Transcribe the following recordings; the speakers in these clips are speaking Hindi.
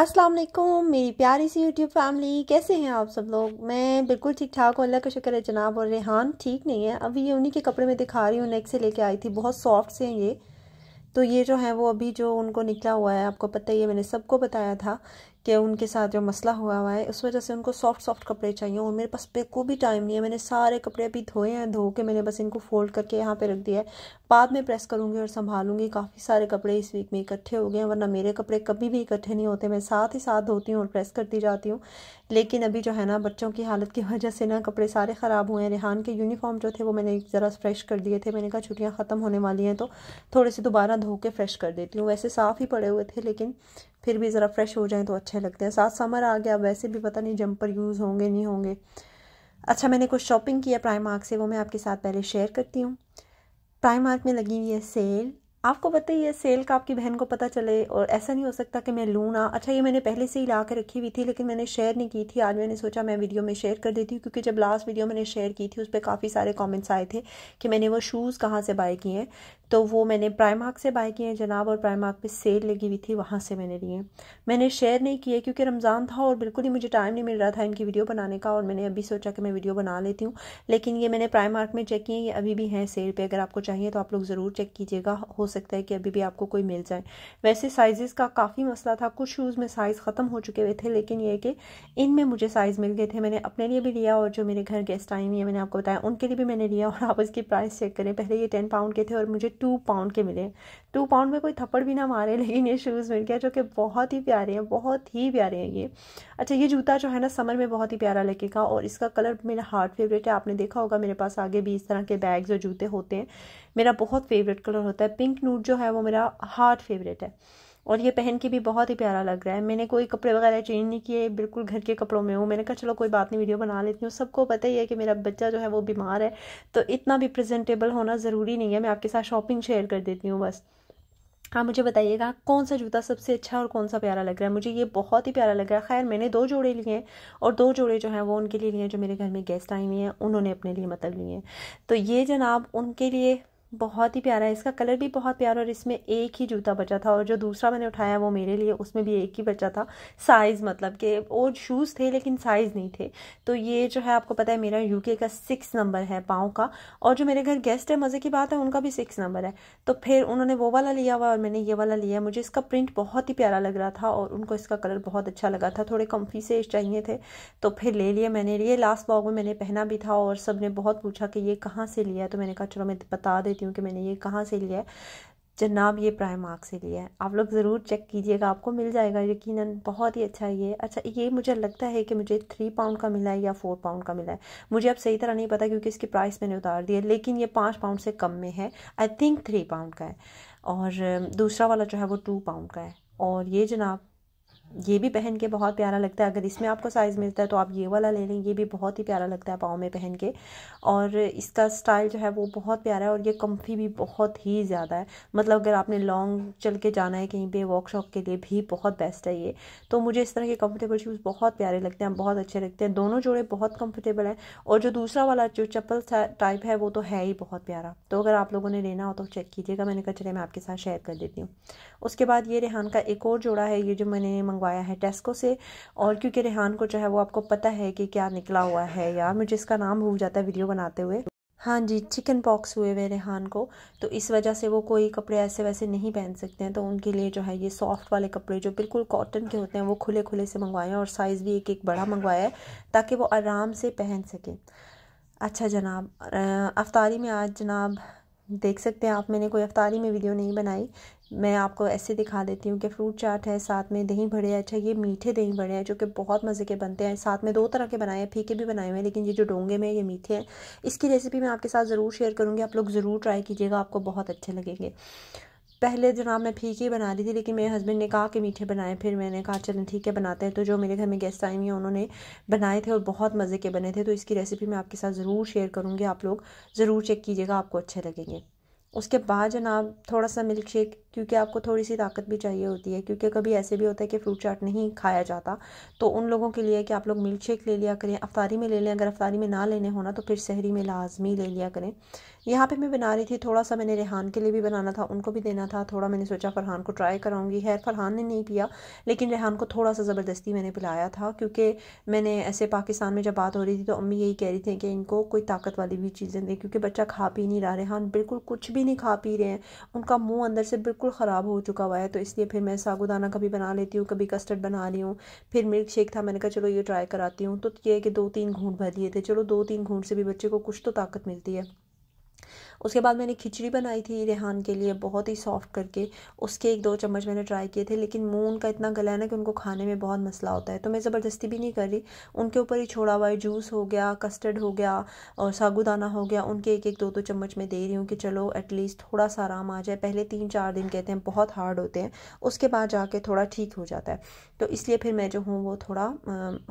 अस्सलाम वालेकुम मेरी प्यारी सी यूट्यूब फैमिली कैसे हैं आप सब लोग मैं बिल्कुल ठीक ठाक हूँ अल्लाह का शुक्र है जनाब और रेहान ठीक नहीं है अभी ये उन्हीं के कपड़े में दिखा रही हूँ नेक से लेके आई थी बहुत सॉफ्ट से हैं ये तो ये जो है वो अभी जो उनको निकला हुआ है आपको पता ही है मैंने सबको बताया था कि उनके साथ जो मसला हुआ हुआ है उस वजह से उनको सॉफ्ट सॉफ्ट कपड़े चाहिए और मेरे पास बिल्कुल भी टाइम नहीं है मैंने सारे कपड़े अभी धोए हैं धो के मैंने बस इनको फोल्ड करके यहाँ पे रख दिया है बाद में प्रेस करूँगी और संभालूंगी काफ़ी सारे कपड़े इस वीक में इकट्ठे हो गए हैं वरना मेरे कपड़े कभी भी इकट्ठे नहीं होते मैं साथ ही साथ धोती हूँ और प्रेस करती जाती हूँ लेकिन अभी जो है ना बच्चों की हालत की वजह से ना कपड़े सारे ख़राब हुए हैं रिहान के यूनिफॉर्म जो थे वो मैंने ज़रा फ्रेश कर दिए थे मैंने कहा छुट्टियाँ ख़त्म होने वाली हैं तो थोड़े से दोबारा धो के फ्रेश कर देती हूँ वैसे साफ़ ही पड़े हुए थे लेकिन फिर भी ज़रा फ्रेश हो जाएं तो अच्छे लगते हैं साथ समर आ गया वैसे भी पता नहीं जंपर यूज़ होंगे नहीं होंगे अच्छा मैंने कुछ शॉपिंग किया प्राइमार्क से वो मैं आपके साथ पहले शेयर करती हूँ प्राइमार्क में लगी हुई है सेल आपको पता ही है सेल का आपकी बहन को पता चले और ऐसा नहीं हो सकता कि मैं लूँ ना अच्छा ये मैंने पहले से ही ला कर रखी हुई थी लेकिन मैंने शेयर नहीं की थी आज मैंने सोचा मैं वीडियो में शेयर कर देती हूँ क्योंकि जब लास्ट वीडियो मैंने शेयर की थी उस पर काफ़ी सारे कॉमेंट्स आए थे कि मैंने वो शूज़ कहाँ से बाय किए हैं तो वो मैंने प्राइमार्क से बाय किए हैं जनाब और प्राइमार्क पर सेल लगी हुई थी वहाँ से मैंने लिए मैंने शेयर नहीं किए क्योंकि रमज़ान था और बिल्कुल ही मुझे टाइम नहीं मिल रहा था इनकी वीडियो बनाने का और मैंने अभी सोचा कि मैं वीडियो बना लेती हूँ लेकिन ये मैंने प्राइमार्क में चेक किए ये अभी भी हैं सेल पर अगर आपको चाहिए तो आप लोग ज़रूर चेक कीजिएगा हो सकता है कि अभी भी आपको कोई मिल जाए वैसे साइजेस का काफ़ी मसला था कुछ शूज़ में साइज़ ख़त्म हो चुके हुए थे लेकिन ये कि इनमें मुझे साइज़ मिल गए थे मैंने अपने लिए भी लिया और जो मेरे घर गेस्ट आए हुए हैं मैंने आपको बताया उनके लिए भी मैंने लिया और आप इसकी प्राइस चेक करें पहले ये टेन पाउंड के थे और मुझे टू पाउंड के मिले टू पाउंड में कोई थप्पड़ भी ना मारे लेकिन ये शूज़ मिल गया जो कि बहुत ही प्यारे हैं बहुत ही प्यारे हैं ये अच्छा ये जूता जो है ना समर में बहुत ही प्यारा लगेगा और इसका कलर मेरा हार्ट फेवरेट है आपने देखा होगा मेरे पास आगे भी इस तरह के बैग्स और जूते होते हैं मेरा बहुत फेवरेट कलर होता है पिंक नूट जो है वो मेरा हार्ट फेवरेट है और ये पहन के भी बहुत ही प्यारा लग रहा है मैंने कोई कपड़े वगैरह चेंज नहीं किए बिल्कुल घर के कपड़ों में हूँ मैंने कहा चलो कोई बात नहीं वीडियो बना लेती हूँ सबको पता ही है कि मेरा बच्चा जो है वो बीमार है तो इतना भी प्रेजेंटेबल होना ज़रूरी नहीं है मैं आपके साथ शॉपिंग शेयर कर देती हूँ बस हाँ मुझे बताइएगा कौन सा जूता सबसे अच्छा और कौन सा प्यारा लग रहा है मुझे ये बहुत ही प्यारा लग रहा है खैर मैंने दो जोड़े लिए हैं और दो जोड़े जो हैं वो उनके लिए लिए जो मेरे घर में गेस्ट आई हुई हैं उन्होंने अपने लिए मतलब लिए हैं तो ये जनाब उनके लिए बहुत ही प्यारा है इसका कलर भी बहुत प्यारा और इसमें एक ही जूता बचा था और जो दूसरा मैंने उठाया वो मेरे लिए उसमें भी एक ही बचा था साइज़ मतलब कि और शूज़ थे लेकिन साइज़ नहीं थे तो ये जो है आपको पता है मेरा यूके का सिक्स नंबर है पाँव का और जो मेरे घर गेस्ट है मज़े की बात है उनका भी सिक्स नंबर है तो फिर उन्होंने वो वाला लिया हुआ और मैंने ये वाला लिया मुझे इसका प्रिंट बहुत ही प्यारा लग रहा था और उनको इसका कलर बहुत अच्छा लगा था थोड़े कम्फी से चाहिए थे तो फिर ले लिया मैंने ये लास्ट बॉग में मैंने पहना भी था और सब ने बहुत पूछा कि ये कहाँ से लिया है तो मैंने कहा चलो मैं बता दे देती हूँ कि मैंने ये कहाँ से लिया है जनाब ये प्राइम मार्क से लिया है आप लोग ज़रूर चेक कीजिएगा आपको मिल जाएगा यकीनन बहुत ही अच्छा ये अच्छा ये मुझे लगता है कि मुझे थ्री पाउंड का मिला है या फोर पाउंड का मिला है मुझे अब सही तरह नहीं पता क्योंकि इसकी प्राइस मैंने उतार दी है लेकिन ये पाँच पाउंड से कम में है आई थिंक थ्री पाउंड का है और दूसरा वाला जो है वो टू पाउंड का है और ये जनाब ये भी पहन के बहुत प्यारा लगता है अगर इसमें आपको साइज़ मिलता है तो आप ये वाला ले लें ये भी बहुत ही प्यारा लगता है पाँव में पहन के और इसका स्टाइल जो है वो बहुत प्यारा है और ये कम्फी भी बहुत ही ज़्यादा है मतलब अगर आपने लॉन्ग चल के जाना है कहीं पे वर्कशॉप के लिए भी बहुत बेस्ट है ये तो मुझे इस तरह के कम्फर्टेबल शूज़ बहुत प्यारे लगते हैं बहुत अच्छे लगते हैं दोनों जोड़े बहुत कम्फर्टेबल हैं और जो दूसरा वाला जो चप्पल टाइप है वो तो है ही बहुत प्यारा तो अगर आप लोगों ने लेना हो तो चेक कीजिएगा मैंने कचरे में आपके साथ शेयर कर देती हूँ उसके बाद ये रेहान का एक और जोड़ा है ये जो मैंने मंगवाया है टेस्को से और क्योंकि रेहान को जो है वो आपको पता है कि क्या निकला हुआ है यार मुझे इसका नाम भूल जाता है वीडियो बनाते हुए हाँ जी चिकन पॉक्स हुए हुए रेहान को तो इस वजह से वो कोई कपड़े ऐसे वैसे नहीं पहन सकते हैं तो उनके लिए जो है ये सॉफ्ट वाले कपड़े जो बिल्कुल कॉटन के होते हैं वो खुले खुले से मंगवाए हैं और साइज़ भी एक एक बड़ा मंगवाया है ताकि वो आराम से पहन सकें अच्छा जनाब अफतारी में आज जनाब देख सकते हैं आप मैंने कोई अफतारी में वीडियो नहीं बनाई मैं आपको ऐसे दिखा देती हूँ कि फ्रूट चाट है साथ में दही बड़े हैं अच्छा ये मीठे दही बड़े हैं जो कि बहुत मज़े के बनते हैं साथ में दो तरह के बनाए हैं फीके भी बनाए हुए हैं लेकिन ये जो डोंगे में ये मीठे हैं इसकी रेसिपी मैं आपके साथ ज़रूर शेयर करूँगी आप लोग ज़रूर ट्राई कीजिएगा आपको बहुत अच्छे लगेंगे पहले जनाब मैं फीके ही बना रही थी लेकिन मेरे हस्बैंड ने कहा कि मीठे बनाए फिर मैंने कहा चलें ठीक है बनाते हैं तो जो मेरे घर में गेस्ट आए हुए हैं उन्होंने बनाए थे और बहुत मज़े के बने थे तो इसकी रेसिपी मैं आपके साथ ज़रूर शेयर करूँगी आप लोग ज़रूर चेक कीजिएगा आपको अच्छे लगेंगे उसके बाद जनाब थोड़ा सा मिल्क शेक क्योंकि आपको थोड़ी सी ताकत भी चाहिए होती है क्योंकि कभी ऐसे भी होता है कि फ्रूट चाट नहीं खाया जाता तो उन लोगों के लिए कि आप लोग मिल्क शेक ले लिया करें अफ्तारी में ले लें अगर अफ्तारी में ना लेने होना तो फिर शहरी में लाजमी ले लिया करें यहाँ पे मैं बना रही थी थोड़ा सा मैंने रेहान के लिए भी बनाना था उनको भी देना था थोड़ा मैंने सोचा फ़रहान को ट्राई कराऊंगी खैर फ़रहान ने नहीं पिया लेकिन रेहान को थोड़ा सा ज़बरदस्ती मैंने पिलाया था क्योंकि मैंने ऐसे पाकिस्तान में जब बात हो रही थी तो अम्मी यही कह रही थी कि इनको कोई ताकत वाली भी चीज़ें दें क्योंकि बच्चा खा पी नहीं रहा रेहान बिल्कुल कुछ भी नहीं खा पी रहे हैं उनका मुँह अंदर से बिल्कुल बिल्कुल ख़राब हो चुका हुआ है तो इसलिए फिर मैं सागुदाना कभी बना लेती हूँ कभी कस्टर्ड बना रही हूँ फिर मिल्क शेक था मैंने कहा चलो ये ट्राई कराती हूँ तो ये कि दो तीन घूंट भर लिए थे चलो दो तीन घूंट से भी बच्चे को कुछ तो ताकत मिलती है उसके बाद मैंने खिचड़ी बनाई थी रेहान के लिए बहुत ही सॉफ्ट करके उसके एक दो चम्मच मैंने ट्राई किए थे लेकिन मून उनका इतना गला है ना कि उनको खाने में बहुत मसला होता है तो मैं ज़बरदस्ती भी नहीं कर रही उनके ऊपर ही छोड़ा हुआ है जूस हो गया कस्टर्ड हो गया और सागुदाना हो गया उनके एक एक दो दो चम्मच मैं दे रही हूँ कि चलो एटलीस्ट थोड़ा सा आराम आ जाए पहले तीन चार दिन कहते हैं बहुत हार्ड होते हैं उसके बाद जाके थोड़ा ठीक हो जाता है तो इसलिए फिर मैं जो हूँ वो थोड़ा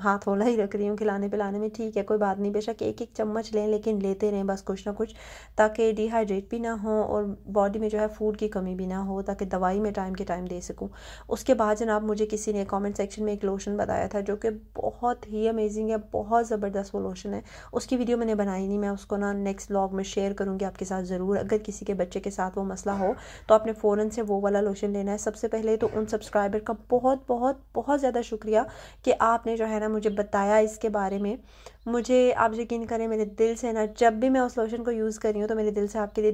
हाथ होला ही रख रही हूँ खिलाने पिलाने में ठीक है कोई बात नहीं बेशक एक एक चम्मच लें लेकिन लेते रहें बस कुछ ना कुछ ताकि डिहाइड्रेट भी ना हो और बॉडी में जो है फूड की कमी भी ना हो ताकि दवाई में टाइम के टाइम दे सकूँ उसके बाद जनाब मुझे किसी ने कमेंट सेक्शन में एक लोशन बताया था जो कि बहुत ही अमेजिंग है बहुत ज़बरदस्त वो लोशन है उसकी वीडियो मैंने बनाई नहीं मैं उसको ना नेक्स्ट ब्लॉग में शेयर करूँगी आपके साथ ज़रूर अगर किसी के बच्चे के साथ वो मसला हो तो आपने फ़ौरन से वो वाला लोशन लेना है सबसे पहले तो उन सब्सक्राइबर का बहुत बहुत बहुत ज़्यादा शुक्रिया कि आपने जो है ना मुझे बताया इसके बारे में मुझे आप यकीन करें मेरे दिल से ना जब भी मैं उस लोशन को यूज़ कर रही हूँ तो मेरे दिल से आपके लिए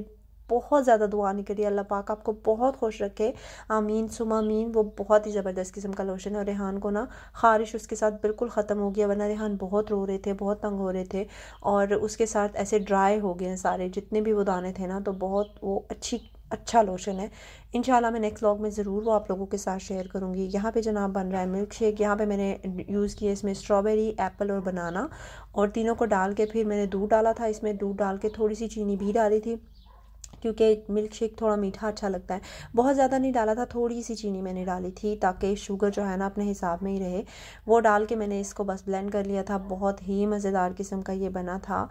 बहुत ज़्यादा दुआ निकली अल्लाह पाक आपको बहुत खुश रखे आमीन सुमा मीन वो बहुत ही ज़बरदस्त किस्म का लोशन है और रेहान को ना खारिश उसके साथ बिल्कुल ख़त्म हो गया वरना रेहान बहुत रो रहे थे बहुत तंग हो रहे थे और उसके साथ ऐसे ड्राई हो गए हैं सारे जितने भी वो दाने थे ना तो बहुत वो अच्छी अच्छा लोशन है इन मैं नेक्स्ट ब्लॉग में ज़रूर वो आप लोगों के साथ शेयर करूँगी यहाँ पे जनाब बन रहा है मिल्क शेक यहाँ पे मैंने यूज़ किया इसमें स्ट्रॉबेरी एप्पल और बनाना और तीनों को डाल के फिर मैंने दूध डाला था इसमें दूध डाल के थोड़ी सी चीनी भी डाली थी क्योंकि मिल्क शेक थोड़ा मीठा अच्छा लगता है बहुत ज़्यादा नहीं डाला था थोड़ी सी चीनी मैंने डाली थी ताकि शुगर जो है ना अपने हिसाब में ही रहे वो डाल के मैंने इसको बस ब्लेंड कर लिया था बहुत ही मज़ेदार किस्म का ये बना था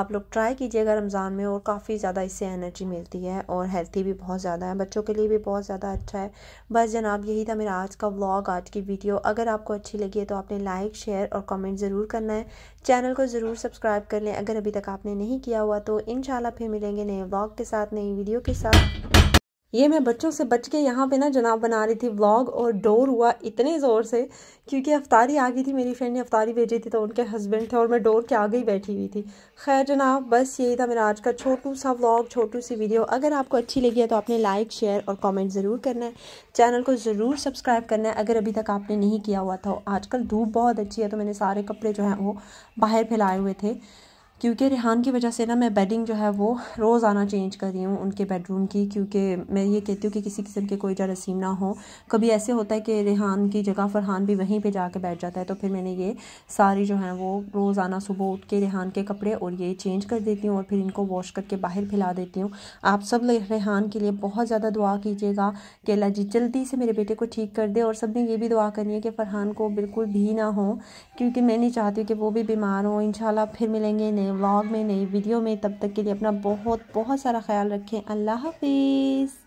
आप लोग ट्राई कीजिएगा रमज़ान में और काफ़ी ज़्यादा इससे एनर्जी मिलती है और हेल्थी भी बहुत ज़्यादा है बच्चों के लिए भी बहुत ज़्यादा अच्छा है बस जनाब यही था मेरा आज का व्लॉग आज की वीडियो अगर आपको अच्छी लगी है तो आपने लाइक शेयर और कमेंट ज़रूर करना है चैनल को ज़रूर सब्सक्राइब कर लें अगर अभी तक आपने नहीं किया हुआ तो इन फिर मिलेंगे नए व्लॉग के साथ नई वीडियो के साथ ये मैं बच्चों से बच के यहाँ पे ना जनाब बना रही थी व्लॉग और डोर हुआ इतने ज़ोर से क्योंकि अफ्तारी आ गई थी मेरी फ्रेंड ने अफ्तारी भेजी थी तो उनके हस्बैंड थे और मैं डोर के आगे ही बैठी हुई थी खैर जनाब बस यही था मेरा आज का छोटू सा व्लॉग छोटू सी वीडियो अगर आपको अच्छी लगी है तो आपने लाइक शेयर और कॉमेंट ज़रूर करना है चैनल को ज़रूर सब्सक्राइब करना है अगर अभी तक आपने नहीं किया हुआ था आजकल धूप बहुत अच्छी है तो मैंने सारे कपड़े जो हैं वो बाहर फैलाए हुए थे क्योंकि रेहान की वजह से ना मैं बेडिंग जो है वो रोज़ाना चेंज कर रही हूँ उनके बेडरूम की क्योंकि मैं ये कहती हूँ कि किसी किस्म के कोई जरासीम ना हो कभी ऐसे होता है कि रेहान की जगह फरहान भी वहीं पे जाके बैठ जाता है तो फिर मैंने ये सारी जो है वो रोज़ाना सुबह उठ के रेहान के कपड़े और ये चेंज कर देती हूँ और फिर इनको वॉश करके बाहर फैला देती हूँ आप सब रेहान के लिए बहुत ज़्यादा दुआ कीजिएगा कि अल्लाह जी जल्दी से मेरे बेटे को ठीक कर दे और सब ने ये भी दुआ करनी है कि फरहान को बिल्कुल भी ना हो क्योंकि मैं नहीं चाहती कि वो भी बीमार हो इन फिर मिलेंगे नहीं नए व्लॉग में नई वीडियो में तब तक के लिए अपना बहुत बहुत सारा ख्याल रखें अल्लाह हाफिज़